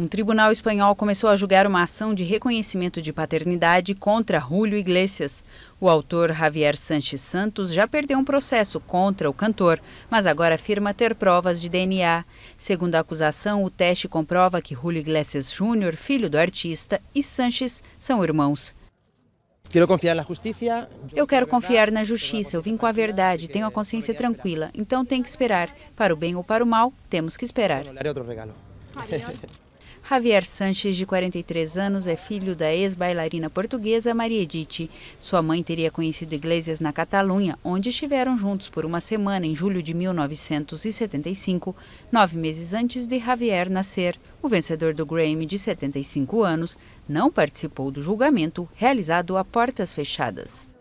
Um tribunal espanhol começou a julgar uma ação de reconhecimento de paternidade contra Julio Iglesias. O autor Javier Sanches Santos já perdeu um processo contra o cantor, mas agora afirma ter provas de DNA. Segundo a acusação, o teste comprova que Julio Iglesias Júnior, filho do artista, e Sanches são irmãos. Quero confiar na justiça. Eu quero confiar na justiça, eu vim com a verdade, tenho a consciência tranquila, então tem que esperar. Para o bem ou para o mal, temos que esperar. Outro regalo. Javier Sanches, de 43 anos, é filho da ex-bailarina portuguesa Maria Edith. Sua mãe teria conhecido Iglesias na Catalunha, onde estiveram juntos por uma semana em julho de 1975, nove meses antes de Javier nascer. O vencedor do Grammy, de 75 anos, não participou do julgamento realizado a portas fechadas.